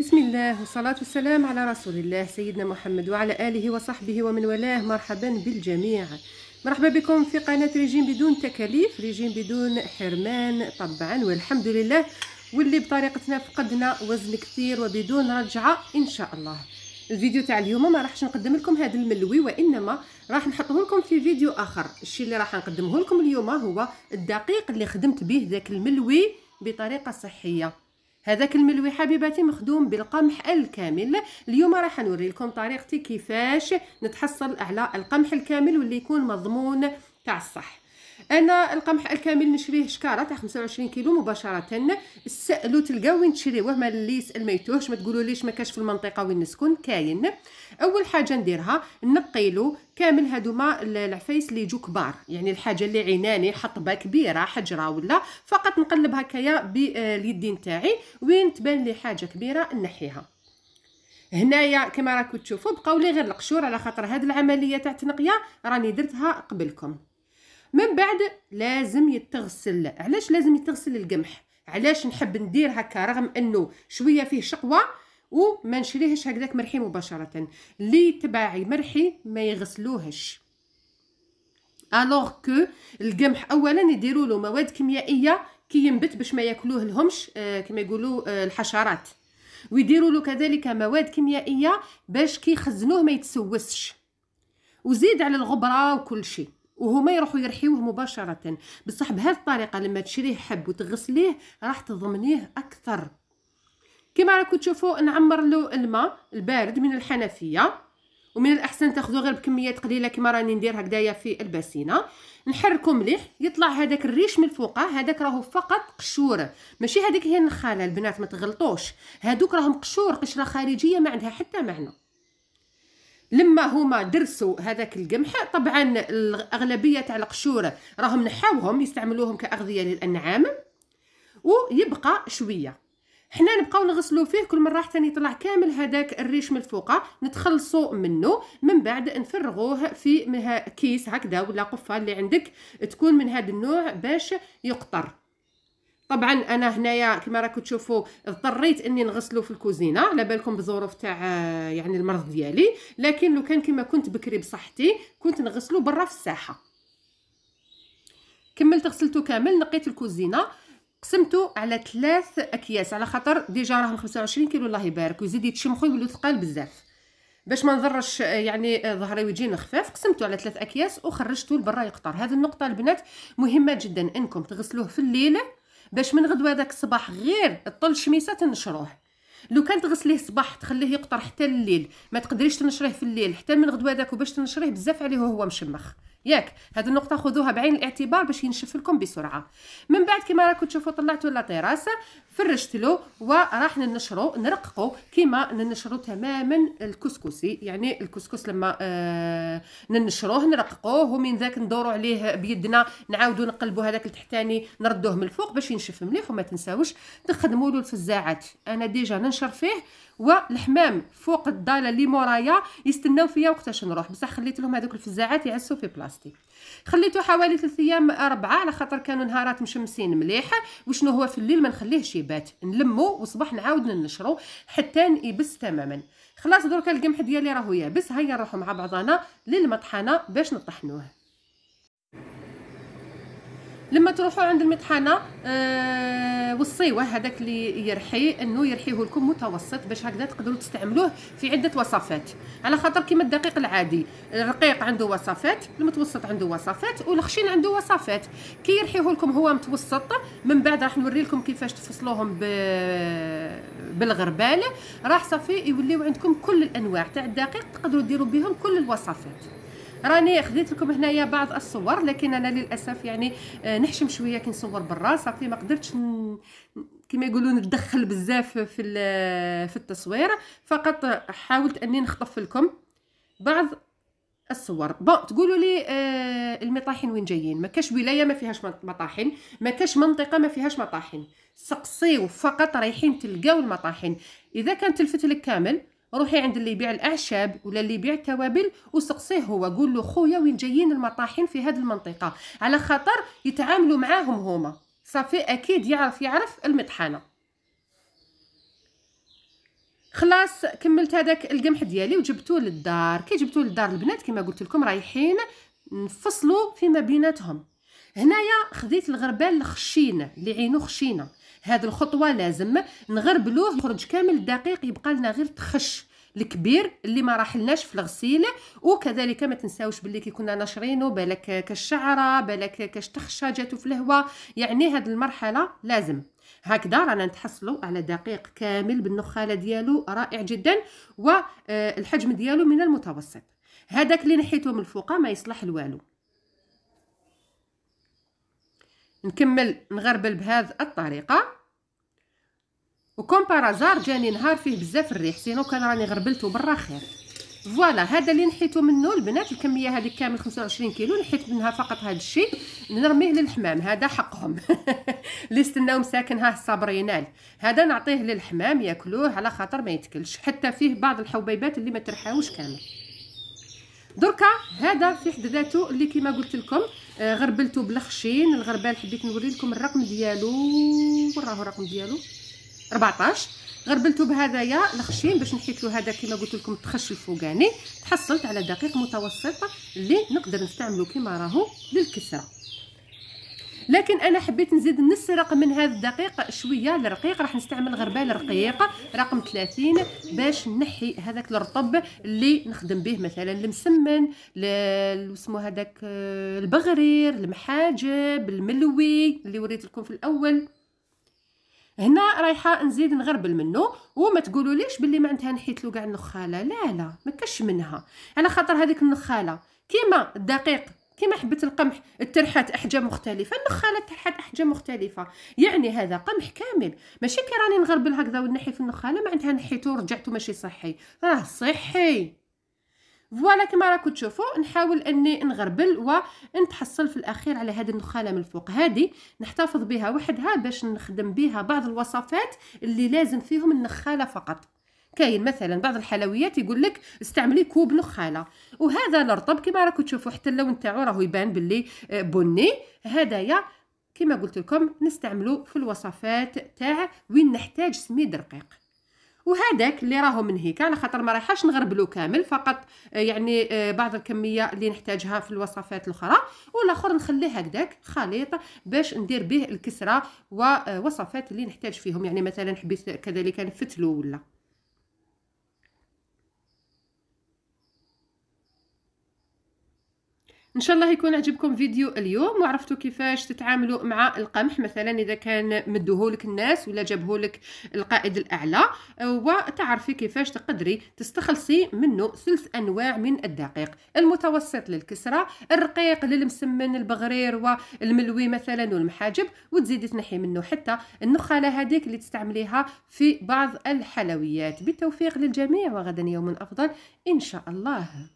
بسم الله والصلاة والسلام على رسول الله سيدنا محمد وعلى آله وصحبه ومن والاه مرحبا بالجميع مرحبا بكم في قناة ريجيم بدون تكاليف ريجيم بدون حرمان طبعا والحمد لله واللي بطريقتنا فقدنا وزن كثير وبدون رجعة إن شاء الله الفيديو تاع اليوم ما راحش نقدم لكم هذا الملوي وانما راح نحطه لكم في فيديو اخر الشيء اللي راح نقدمه لكم اليوم هو الدقيق اللي خدمت به ذاك الملوي بطريقه صحيه هذاك الملوي حبيباتي مخدوم بالقمح الكامل اليوم راح نوري لكم طريقتي كيفاش نتحصل على القمح الكامل واللي يكون مضمون تاع الصح انا القمح الكامل نشريه شكاره تاع 25 كيلو مباشره سالو تلقاو وين تشريوه ما اللي يسال ما يتوهش ما تقولوليش ما كاش في المنطقه وين نسكن كاين اول حاجه نديرها نقيلو كامل هادوما العفايس اللي يجو كبار يعني الحاجه اللي عيناني حطبه كبيره حجره ولا فقط نقلب هكايا باليدين آه، تاعي وين تبان لي حاجه كبيره نحيها هنايا كما راكم تشوفوا بقاو لي غير القشور على خاطر هاد العمليه تاع التنقيه راني درتها قبلكم من بعد لازم يتغسل علاش لازم يتغسل القمح علاش نحب ندير هكا رغم انه شويه فيه شقوه وما نشريهش هكذاك مرحي مباشره اللي تباعي مرحي ما يغسلوهش الوغ كو القمح اولا يديروا له مواد كيميائيه كي ينبت باش ما ياكلوه لهمش آه كما يقولوا آه الحشرات ويديروا له كذلك مواد كيميائيه باش كيخزنوه ما يتسوسش وزيد على الغبره وكل شيء وهما يروحوا يرحيوه مباشره بصح بهذه الطريقه لما تشريه حب وتغسليه راح تضمنيه اكثر كما راكم تشوفوا نعمر له الماء البارد من الحنفيه ومن الاحسن تاخذوه غير بكميات قليله كما راني ندير هكذايا في الباسينه نحركو مليح يطلع هذاك الريش من فوقه هذاك راهو فقط قشور ماشي هذيك هي النخاله البنات ما تغلطوش هادوك راهم قشور قشره خارجيه ما عندها حتى معنى لما هما درسوا هذاك القمح طبعا الاغلبيه تاع القشور راهم نحاوهم يستعملوهم كاغذيه للانعام ويبقى شويه حنا نبقاو نغسلو فيه كل مره حتى يطلع كامل هذاك الريش من الفوق نتخلصو منه من بعد نفرغوه في كيس هكذا ولا قفه اللي عندك تكون من هذا النوع باش يقطر طبعا انا هنايا كما راكم تشوفوا اضطريت اني نغسلو في الكوزينه على بالكم بظروف تاع يعني المرض ديالي لكن لو كان كما كنت بكري بصحتي كنت نغسلو برا في الساحه كملت غسلته كامل نقيت الكوزينه قسمته على ثلاث اكياس على خاطر ديجا راه 25 كيلو الله يبارك ويزيد يتشمخو ويولي ثقال بزاف باش ما نضرش يعني ظهري ويجي خفاف قسمته على ثلاث اكياس وخرجته لبرا يقطر هذه النقطه البنات مهمه جدا انكم تغسلوه في الليل باش من غدوه داك الصباح غير طل الشميسه تنشروه لو كان تغسليه الصباح تخليه يقطر حتى الليل ما تقدريش تنشريه في الليل حتى من غدوه داك وباش تنشريه بزاف عليه وهو مشمخ ياك هذه النقطه خذوها بعين الاعتبار باش ينشف لكم بسرعه من بعد كما راكم تشوفوا طلعتوا لا تيراس فرشت له وراح ننشرو نرققو كما ننشرو تماما الكسكسي يعني الكسكس لما آه ننشروه نرققوه ومن ذاك ندورو عليه بيدنا نعاودو نقلبو هذاك التحتاني نردوه من الفوق باش ينشف مليح وما تنساوش تخدموا له الفزاعات انا ديجا ننشر فيه والحمام فوق الضاله اللي مورايا يستناو فيا وقتاش نروح بصح خليت لهم هذوك الفزاعات يعسوا في بلاصه قصدي خليته حوالي 3 ايام أربعة على خاطر كانوا نهارات مشمسين مليح وشنو هو في الليل ما نخليهش يبات نلمو وصباح نعاود ننشرو حتى يبس تماما خلاص دركا القمح ديالي راهو يابس هيا نروحو مع بعضنا للمطحنه باش نطحنوه لما تروحوا عند المطحنه آه وصيوه هذاك اللي يرحي انه يرحيه لكم متوسط باش هكذا تقدروا تستعملوه في عده وصفات على خاطر كيما الدقيق العادي الرقيق عنده وصفات المتوسط عنده وصفات والخشين عنده وصفات كي يرحيه لكم هو متوسط من بعد راح نوري لكم كيفاش تفصلوهم ب... بالغربال راح صافي يوليو عندكم كل الانواع تاع الدقيق تقدروا ديروا بهم كل الوصفات راني خديت لكم هنايا بعض الصور لكن انا للاسف يعني آه، نحشم شويه كي نصور برا صافي ما قدرتش كما يقولون ندخل بزاف في في التصوير فقط حاولت اني نخطف لكم بعض الصور بون تقولوا لي آه المطاحن وين جايين ما كاش ولايه ما فيهاش مطاحن ما كاش منطقه ما فيهاش مطاحن سقسيو فقط رايحين تلقاو المطاحن اذا كان تلفت لك كامل روحي عند اللي يبيع الاعشاب ولا اللي يبيع التوابل وسقسيه هو قول له خويا وين جايين المطاحين في هذه المنطقه على خاطر يتعاملوا معاهم هما صافي اكيد يعرف يعرف المطحنه خلاص كملت هذاك القمح ديالي وجبتوه للدار كي جبتوه للدار البنات كما قلت لكم رايحين نفصلوا فيما بيناتهم هنايا خديت الغربال الخشين اللي عينو خشينه هاد الخطوه لازم نغربلوه يخرج كامل الدقيق يبقى لنا غير تخش الكبير اللي ما راحلناش في الغسيل وكذلك ما تنساوش باللي كي كنا ناشرينو بالك كالشعره بالك كالتخشه جاتو في الهواء يعني هاد المرحله لازم هكذا رانا نتحصلوا على دقيق كامل بالنخاله ديالو رائع جدا والحجم آه، ديالو من المتوسط هذاك اللي نحيته من الفوق ما يصلح لوالو نكمل نغربل بهذا الطريقه وكم بارازار جاني نهار فيه بزاف الريح سينو كان راني غربلته خير فوالا هذا اللي نحيتو منه البنات الكميه هذه كامل 25 كيلو نحيت منها فقط هذا الشيء نرميه للحمام هذا حقهم اللي استناو مساكن هاه الصبر ينال هذا نعطيه للحمام ياكلوه على خاطر ما يتكلش حتى فيه بعض الحبيبات اللي ما ترحاوش كامل دركا هذا في حد ذاته اللي كيما قلت لكم آه، غربلته بالخشين الغربال حبيت نوري لكم الرقم ديالو وين راهو الرقم ديالو 14 غربلته بهذايا الخشين باش نحيت له هذا كيما قلت لكم التخش الفوقاني تحصلت على دقيق متوسط اللي نقدر نستعمله كيما راهو للكسره لكن انا حبيت نزيد نص رقم من هذا الدقيق شويه الرقيق راح نستعمل غربال رقيق رقم 30 باش نحي هذاك الرطب اللي نخدم به مثلا المسمن اسمو هذاك آه، البغرير المحاجب الملوي اللي وريت لكم في الاول هنا رايحه نزيد نغربل منه وما تقولوا ليش باللي ما عندها نحيت له كاع النخاله لا لا ما منها على خاطر هذيك النخاله كيما الدقيق كما حبة القمح الترحات احجام مختلفه النخاله ترحات احجام مختلفه يعني هذا قمح كامل ماشي كي راني نغربل هكذا ونحي في النخاله معناتها نحيتو ورجعتو ماشي صحي راه صحي فوالا كما راكم تشوفوا نحاول اني نغربل ونتحصل في الاخير على هذه النخاله من الفوق هذه نحتفظ بها وحدها باش نخدم بها بعض الوصفات اللي لازم فيهم النخاله فقط كاين مثلا بعض الحلويات يقول لك استعملي كوب نخاله وهذا الرطب كما راكم تشوفوا حتى اللون تاعو راهو يبان باللي آه، بني هدايا كما قلت لكم نستعملو في الوصفات تاع وين نحتاج سميد رقيق وهذاك اللي راهو من هيك على خاطر ما رايحاش نغربلو كامل فقط آه، يعني آه، بعض الكميه اللي نحتاجها في الوصفات الاخرى والاخر نخليه هكذاك خليط باش ندير به الكسره ووصفات اللي نحتاج فيهم يعني مثلا حبيت كذلك نفتلو ولا ان شاء الله يكون عجبكم فيديو اليوم وعرفتوا كيفاش تتعاملوا مع القمح مثلا اذا كان مدوهولك الناس ولا جابهولك القائد الاعلى وتعرفي كيفاش تقدري تستخلصي منه ثلث انواع من الدقيق المتوسط للكسره الرقيق للمسمن البغرير والملوي مثلا والمحاجب وتزيدي تنحي منه حتى النخاله هذيك اللي تستعمليها في بعض الحلويات بالتوفيق للجميع وغدا يوم افضل ان شاء الله